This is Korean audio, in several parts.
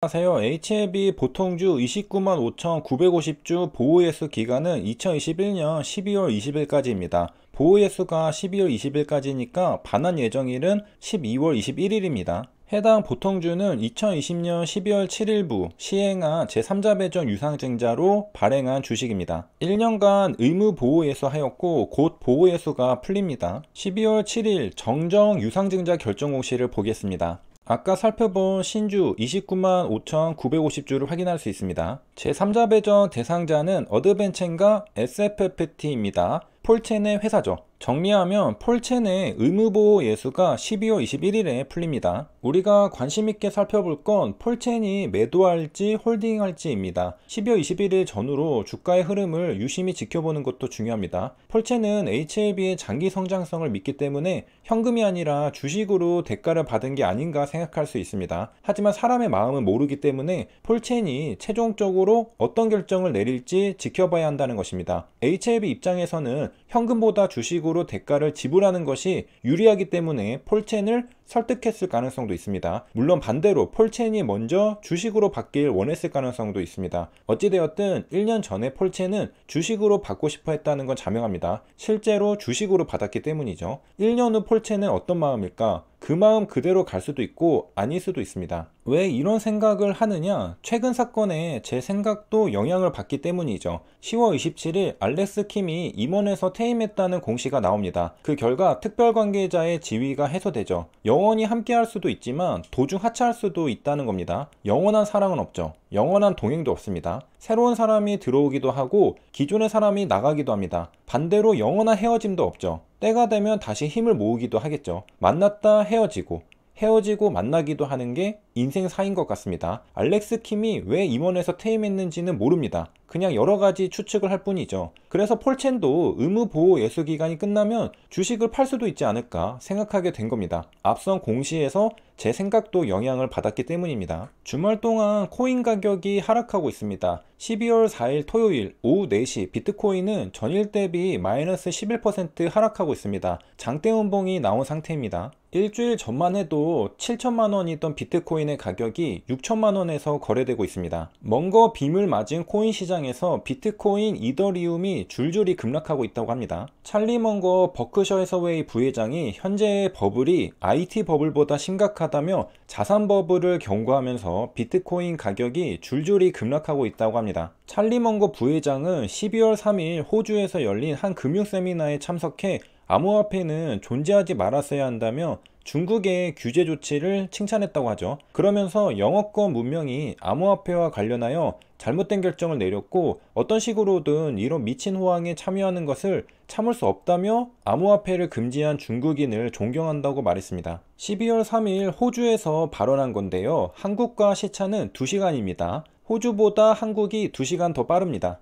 안녕하세요. h a b 보통주 2 9 5,950주 보호예수 기간은 2021년 12월 20일까지입니다. 보호예수가 12월 20일까지니까 반환 예정일은 12월 21일입니다. 해당 보통주는 2020년 12월 7일부 시행한 제3자 배정 유상증자로 발행한 주식입니다. 1년간 의무 보호예수 하였고 곧 보호예수가 풀립니다. 12월 7일 정정 유상증자 결정 공시를 보겠습니다. 아까 살펴본 신주 29만 5,950주를 확인할 수 있습니다. 제3자 배정 대상자는 어드벤첸과 SFFT입니다. 폴첸의 회사죠. 정리하면 폴첸의 의무보호 예수가 12월 21일에 풀립니다. 우리가 관심있게 살펴볼 건 폴첸이 매도할지 홀딩할지입니다. 12월 21일 전후로 주가의 흐름을 유심히 지켜보는 것도 중요합니다. 폴첸은 HLB의 장기 성장성을 믿기 때문에 현금이 아니라 주식으로 대가를 받은 게 아닌가 생각할 수 있습니다. 하지만 사람의 마음은 모르기 때문에 폴첸이 최종적으로 어떤 결정을 내릴지 지켜봐야 한다는 것입니다. HLB 입장에서는 현금보다 주식으로 식으로 대가를 지불하는 것이 유리하기 때문에 폴첸을 설득했을 가능성도 있습니다. 물론 반대로 폴첸이 먼저 주식으로 받길 원했을 가능성도 있습니다. 어찌되었든 1년 전에 폴첸은 주식으로 받고 싶어 했다는 건 자명합니다. 실제로 주식으로 받았기 때문이죠. 1년 후 폴첸은 어떤 마음일까? 그 마음 그대로 갈 수도 있고 아닐 수도 있습니다. 왜 이런 생각을 하느냐? 최근 사건에 제 생각도 영향을 받기 때문이죠. 10월 27일 알렉스 킴이 임원에서 퇴임했다는 공시가 나옵니다. 그 결과 특별관계자의 지위가 해소되죠. 영원히 함께할 수도 있지만 도중 하차할 수도 있다는 겁니다. 영원한 사랑은 없죠. 영원한 동행도 없습니다. 새로운 사람이 들어오기도 하고 기존의 사람이 나가기도 합니다. 반대로 영원한 헤어짐도 없죠. 때가 되면 다시 힘을 모으기도 하겠죠. 만났다 헤어지고 헤어지고 만나기도 하는 게 인생사인 것 같습니다. 알렉스 킴이 왜 임원에서 퇴임했는지는 모릅니다. 그냥 여러 가지 추측을 할 뿐이죠. 그래서 폴첸도 의무 보호 예수 기간이 끝나면 주식을 팔 수도 있지 않을까 생각하게 된 겁니다. 앞선 공시에서 제 생각도 영향을 받았기 때문입니다. 주말 동안 코인 가격이 하락하고 있습니다. 12월 4일 토요일 오후 4시 비트코인은 전일 대비 마이너스 11% 하락하고 있습니다. 장대 운봉이 나온 상태입니다. 일주일 전만 해도 7천만 원이던 비트코인의 가격이 6천만 원에서 거래되고 있습니다. 먼거 빔을 맞은 코인 시장에서 비트코인 이더리움이 줄줄이 급락하고 있다고 합니다. 찰리 먼거 버크셔 에서웨이 부회장이 현재의 버블이 IT 버블보다 심각하다며 자산 버블을 경고하면서 비트코인 가격이 줄줄이 급락하고 있다고 합니다. 찰리 먼거 부회장은 12월 3일 호주에서 열린 한 금융 세미나에 참석해 암호화폐는 존재하지 말았어야 한다며 중국의 규제 조치를 칭찬했다고 하죠. 그러면서 영어권 문명이 암호화폐와 관련하여 잘못된 결정을 내렸고 어떤 식으로든 이런 미친 호황에 참여하는 것을 참을 수 없다며 암호화폐를 금지한 중국인을 존경한다고 말했습니다. 12월 3일 호주에서 발언한 건데요. 한국과 시차는 2시간입니다. 호주보다 한국이 2시간 더 빠릅니다.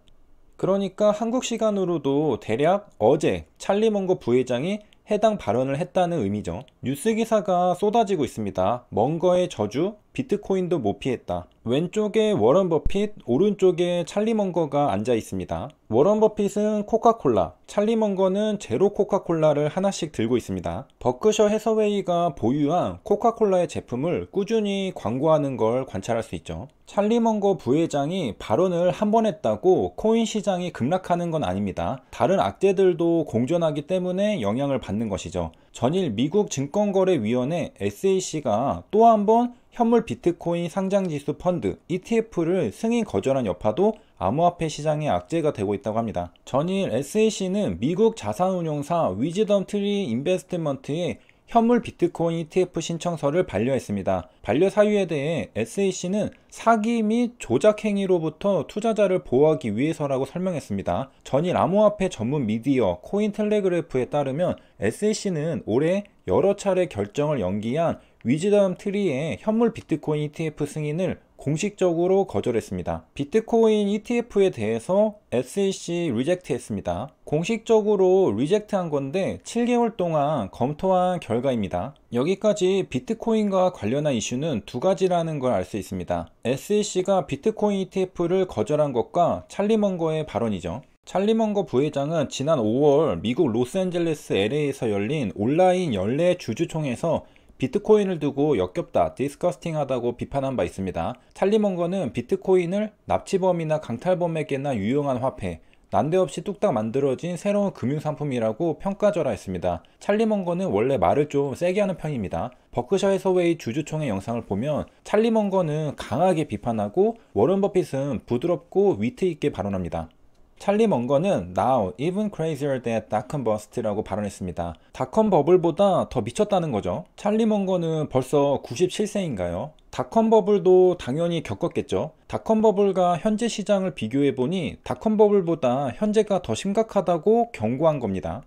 그러니까 한국 시간으로도 대략 어제 찰리 먼거 부회장이 해당 발언을 했다는 의미죠. 뉴스 기사가 쏟아지고 있습니다. 먼거의 저주, 비트코인도 못 피했다. 왼쪽에 워런 버핏, 오른쪽에 찰리 먼거가 앉아 있습니다. 워런 버핏은 코카콜라, 찰리 먼거는 제로 코카콜라를 하나씩 들고 있습니다. 버크셔 해서웨이가 보유한 코카콜라의 제품을 꾸준히 광고하는 걸 관찰할 수 있죠. 찰리 먼거 부회장이 발언을 한 번 했다고 코인 시장이 급락하는 건 아닙니다. 다른 악재들도 공존하기 때문에 영향을 받는 것이죠. 전일 미국 증권거래위원회 SEC가 또한번 현물 비트코인 상장지수 펀드 ETF를 승인 거절한 여파도 암호화폐 시장에 악재가 되고 있다고 합니다. 전일 SEC는 미국 자산운용사 위즈덤 트리 인베스트먼트에 현물 비트코인 ETF 신청서를 반려했습니다. 반려 사유에 대해 SEC는 사기 및 조작 행위로부터 투자자를 보호하기 위해서라고 설명했습니다. 전일 암호화폐 전문 미디어 코인텔레그래프에 따르면 SEC는 올해 여러 차례 결정을 연기한 위즈덤 트리의 현물 비트코인 ETF 승인을 공식적으로 거절했습니다. 비트코인 ETF에 대해서 SEC 리젝트 했습니다. 공식적으로 리젝트 한 건데 7개월 동안 검토한 결과입니다. 여기까지 비트코인과 관련한 이슈는 두 가지라는 걸 알 수 있습니다. SEC가 비트코인 ETF를 거절한 것과 찰리 먼거의 발언이죠. 찰리 먼거 부회장은 지난 5월 미국 로스앤젤레스 LA에서 열린 온라인 연례 주주총에서 회 비트코인을 두고 역겹다, 디스커스팅하다고 비판한 바 있습니다. 찰리 먼거는 비트코인을 납치범이나 강탈범에게나 유용한 화폐, 난데없이 뚝딱 만들어진 새로운 금융상품이라고 평가절하했습니다. 찰리 먼거는 원래 말을 좀 세게 하는 편입니다. 버크셔 해서웨이 주주총회 영상을 보면 찰리 먼거는 강하게 비판하고 워런 버핏은 부드럽고 위트 있게 발언합니다. 찰리 먼거는 Now even crazier than Dacon Bust라고 발언했습니다. 닷컴 버블보다 더 미쳤다는 거죠. 찰리 먼거는 벌써 97세인가요? 닷컴 버블도 당연히 겪었겠죠. 닷컴 버블과 현재 시장을 비교해보니 닷컴 버블보다 현재가 더 심각하다고 경고한 겁니다.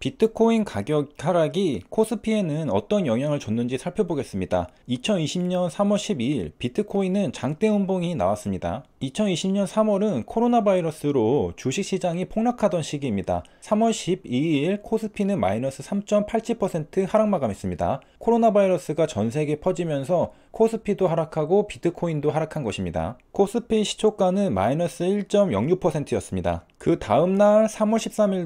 비트코인 가격 하락이 코스피에는 어떤 영향을 줬는지 살펴보겠습니다. 2020년 3월 12일 비트코인은 장대 음봉이 나왔습니다. 2020년 3월은 코로나 바이러스로 주식시장이 폭락하던 시기입니다. 3월 12일 코스피는 마이너스 3.87% 하락 마감했습니다. 코로나 바이러스가 전 세계에 퍼지면서 코스피도 하락하고 비트코인도 하락한 것입니다. 코스피 시초가는 마이너스 1.06%였습니다. 그 다음날 3월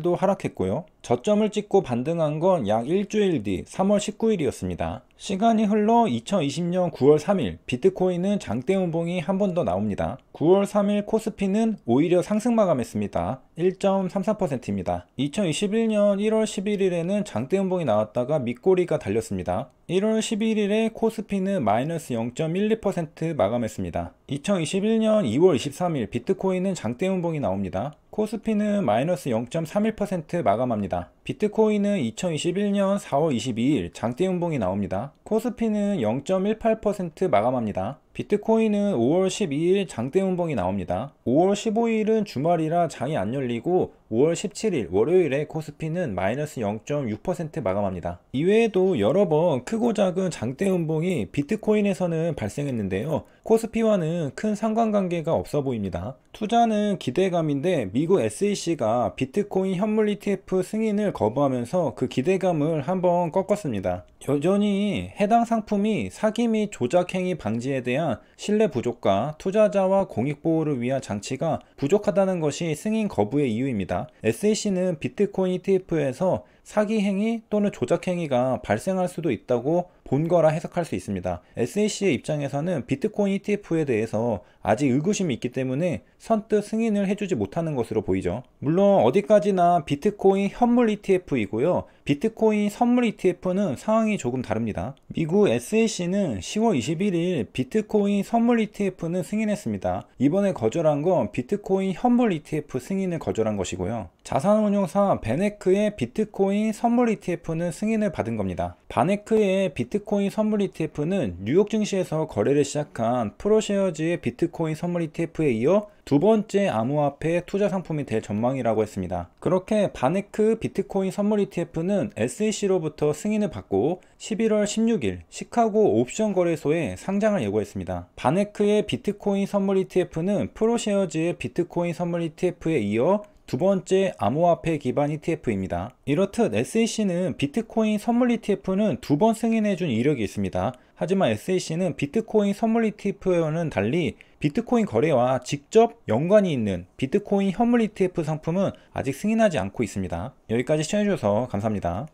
13일도 하락했고요. 저점을 찍고 반등한 건 약 일주일 뒤 3월 19일이었습니다. 시간이 흘러 2020년 9월 3일 비트코인은 장대 운봉이 한 번 더 나옵니다. 9월 3일 코스피는 오히려 상승 마감했습니다. 1 3 4입니다 2021년 1월 11일에는 장대 운봉이 나왔다가 밑꼬리가 달렸습니다. 1월 11일에 코스피는 마이너스 0.12% 마감했습니다. 2021년 2월 23일 비트코인은 장대 운봉이 나옵니다. 코스피는 마이너스 0.31% 마감합니다. 비트코인은 2021년 4월 22일 장대 운봉이 나옵니다. 코스피는 0.18% 마감합니다. 비트코인은 5월 12일 장대 운봉이 나옵니다. 5월 15일은 주말이라 장이 안 열리고 5월 17일 월요일에 코스피는 마이너스 0.6% 마감합니다. 이외에도 여러 번 크고 작은 장대 운봉이 비트코인에서는 발생했는데요. 코스피와는 큰 상관관계가 없어 보입니다. 투자는 기대감인데 미국 SEC가 비트코인 현물 ETF 승인을 거부하면서 그 기대감을 한번 꺾었습니다. 여전히 해당 상품이 사기 및 조작 행위 방지에 대한 대한 신뢰 부족과 투자자와 공익 보호를 위한 장치가 부족하다는 것이 승인 거부의 이유입니다. SEC는 비트코인 ETF에서 사기 행위 또는 조작 행위가 발생할 수도 있다고 본 거라 해석할 수 있습니다. SEC의 입장에서는 비트코인 ETF에 대해서 아직 의구심이 있기 때문에 선뜻 승인을 해주지 못하는 것으로 보이죠. 물론 어디까지나 비트코인 현물 ETF이고요. 비트코인 선물 ETF는 상황이 조금 다릅니다. 미국 SEC는 10월 21일 비트코인 선물 ETF는 승인했습니다. 이번에 거절한 건 비트코인 현물 ETF 승인을 거절한 것이고요. 자산운용사 베네크의 비트코인 선물 ETF는 승인을 받은 겁니다. 바네크의 비트코인 선물 ETF는 뉴욕 증시에서 거래를 시작한 프로쉐어즈의 비트코인 비트코인 선물 ETF에 이어 두 번째 암호화폐 투자 상품이 될 전망이라고 했습니다. 그렇게 바네크 비트코인 선물 ETF는 SEC로부터 승인을 받고 11월 16일 시카고 옵션 거래소에 상장을 예고했습니다. 바네크의 비트코인 선물 ETF는 프로쉐어즈의 비트코인 선물 ETF에 이어 두 번째 암호화폐 기반 ETF입니다. 이렇듯 SEC는 비트코인 선물 ETF는 두 번 승인해준 이력이 있습니다. 하지만 SEC는 비트코인 선물 ETF와는 달리 비트코인 거래와 직접 연관이 있는 비트코인 현물 ETF 상품은 아직 승인하지 않고 있습니다. 여기까지 시청해주셔서 감사합니다.